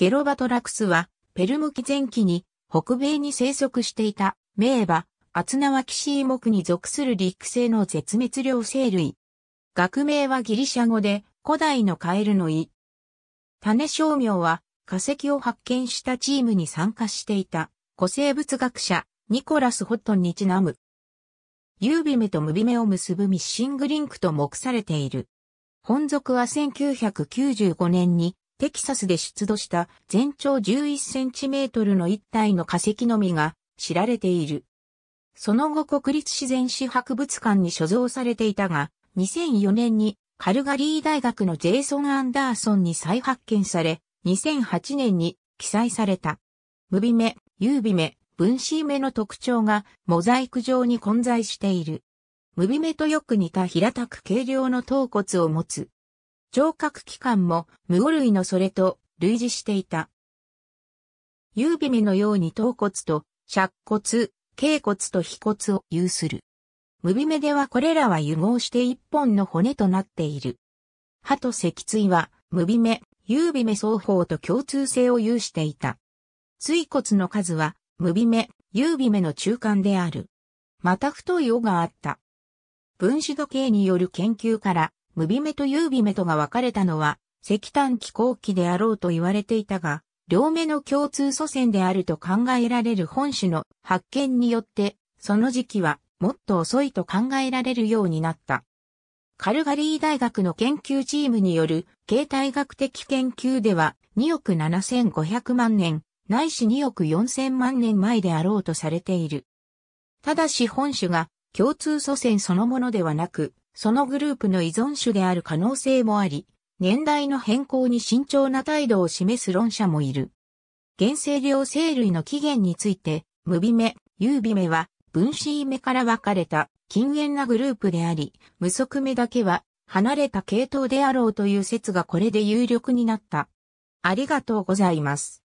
ゲロバトラクスは、ペルム紀前期に北米に生息していた名馬、アツナワキシイモクに属する陸生の絶滅両生類。学名はギリシャ語で古代のカエルの胃。種商名は化石を発見したチームに参加していた古生物学者ニコラス・ホットンにちなむ。ユービメとムビメを結ぶミッシングリンクと目されている。本属は1995年にテキサスで出土した全長11センチメートルの一体の化石のみが知られている。その後国立自然史博物館に所蔵されていたが、2004年にカルガリー大学のジェイソン・アンダーソンに再発見され、2008年に記載された。ムビ目、ービ目、分子目の特徴がモザイク状に混在している。ムビ目とよく似た平たく軽量の頭骨を持つ。聴覚器官も無語類のそれと類似していた。優美目のように頭骨と尺骨、頸骨と皮骨を有する。無美目ではこれらは融合して一本の骨となっている。歯と脊椎は無美目、優美目双方と共通性を有していた。椎骨の数は無美目、優美目の中間である。また太い尾があった。分子時計による研究から、ムビメとユービメとが分かれたのは、石炭気候期であろうと言われていたが、両目の共通祖先であると考えられる本種の発見によって、その時期はもっと遅いと考えられるようになった。カルガリー大学の研究チームによる形態学的研究では2億7500万年、ないし2億4000万年前であろうとされている。ただし本種が共通祖先そのものではなく、そのグループの依存種である可能性もあり、年代の変更に慎重な態度を示す論者もいる。原生量生類の起源について、ムビメ、有ービメは分子イメから分かれた禁煙なグループであり、無足目だけは離れた系統であろうという説がこれで有力になった。ありがとうございます。